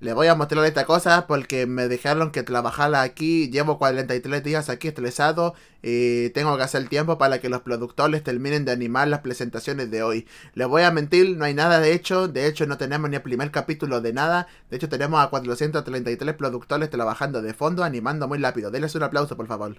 le voy a mostrar esta cosa porque me dejaron que trabajara aquí, llevo 43 días aquí estresado y tengo que hacer tiempo para que los productores terminen de animar las presentaciones de hoy. Les voy a mentir, no hay nada de hecho, de hecho no tenemos ni el primer capítulo de nada, de hecho tenemos a 433 productores trabajando de fondo, animando muy rápido. Denles un aplauso, por favor.